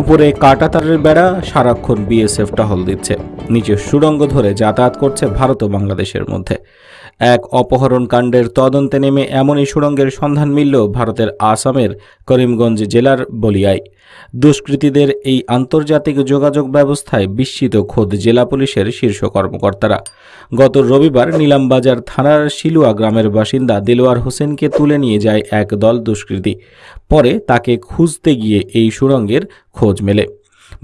উপরে কাটা তারের বেড়া সারাক্ষণ বিএসএফ টহল দিচ্ছে নিচে সুড়ঙ্গ ধরে যাতায়াত করছে ভারত ও বাংলাদেশের মধ্যে এক অপহরণকাণ্ডের তদন্তে নেমে এমনই সুড়ঙ্গের সন্ধান মিলল ভারতের আসামের করিমগঞ্জ জেলার বলিয়ায় দুষ্কৃতীদের এই আন্তর্জাতিক যোগাযোগ ব্যবস্থায় বিস্মিত খোদ জেলা পুলিশের শীর্ষ কর্মকর্তারা গত রবিবার নীলামবাজার থানার শিলুয়া গ্রামের বাসিন্দা দেলোয়ার হোসেনকে তুলে নিয়ে যায় এক দল দুষ্কৃতী পরে তাকে খুঁজতে গিয়ে এই সুড়ঙ্গের খোঁজ মেলে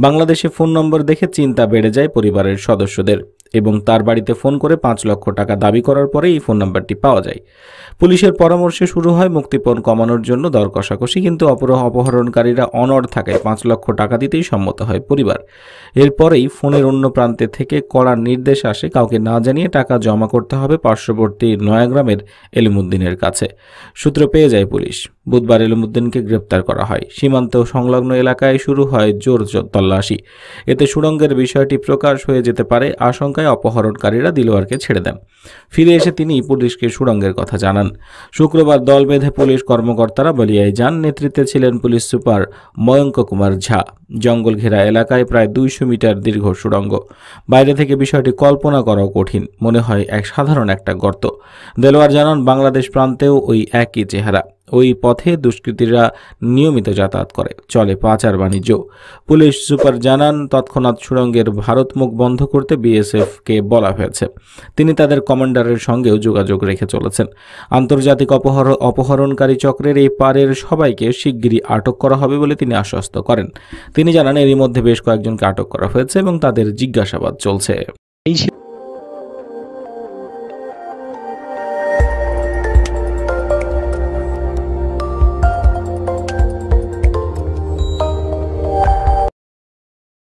বাংলাদেশে ফোন নম্বর দেখে চিন্তা বেড়ে যায় পরিবারের সদস্যদের এবং তার বাড়িতে ফোন করে পাঁচ লক্ষ টাকা দাবি করার পরে এই ফোন নাম্বারটি পাওয়া যায় পুলিশের পরামর্শে শুরু হয় মুক্তিপণ কমানোর জন্য দর কষাকষি কিন্তু অপরাহ অপহরণকারীরা অনড় থাকায় পাঁচ লক্ষ টাকা দিতেই সম্মত হয় পরিবার এরপরেই ফোনের অন্য প্রান্তে থেকে কড়ার নির্দেশ আসে কাউকে না জানিয়ে টাকা জমা করতে হবে পার্শ্ববর্তী নয়াগ্রামের এলিমুদ্দিনের কাছে সূত্র পেয়ে যায় পুলিশ বুধবার এলমুদ্দিনকে গ্রেপ্তার করা হয় সীমান্ত সংলগ্ন এলাকায় শুরু হয় জোর তল্লাশি এতে সুড়ঙ্গের বিষয়টি প্রকাশ হয়ে যেতে পারে আশঙ্কায় অপহরণকারীরা দিলোয়ারকে ছেড়ে দেন ফিরে এসে তিনি পুলিশকে সুড়ঙ্গের কথা জানান শুক্রবার দল বেঁধে পুলিশ কর্মকর্তারা বলিয়ায় যান নেতৃত্বে ছিলেন পুলিশ সুপার ময়ঙ্ক কুমার ঝা জঙ্গল ঘেরা এলাকায় প্রায় দুইশো মিটার দীর্ঘ সুড়ঙ্গ বাইরে থেকে বিষয়টি কল্পনা করাও কঠিন মনে হয় এক সাধারণ একটা গর্ত দেলোয়ার জানান বাংলাদেশ প্রান্তেও ওই একই চেহারা ওই পথে দুষ্কৃতীরা নিয়মিত যাতায়াত করে চলে পাচার বাণিজ্য পুলিশ সুপার জানান তৎক্ষণাৎ সুড়ঙ্গের ভারতমুখ বন্ধ করতে বিএসএফকে বলা হয়েছে তিনি তাদের কমান্ডারের সঙ্গেও যোগাযোগ রেখে চলেছেন আন্তর্জাতিক অপহর অপহরণকারী চক্রের এই পারের সবাইকে শিগগিরই আটক করা হবে বলে তিনি আশ্বস্ত করেন তিনি তিনি জানান এরই মধ্যে বেশ কয়েকজনকে আটক করা হয়েছে এবং তাদের জিজ্ঞাসাবাদ চলছে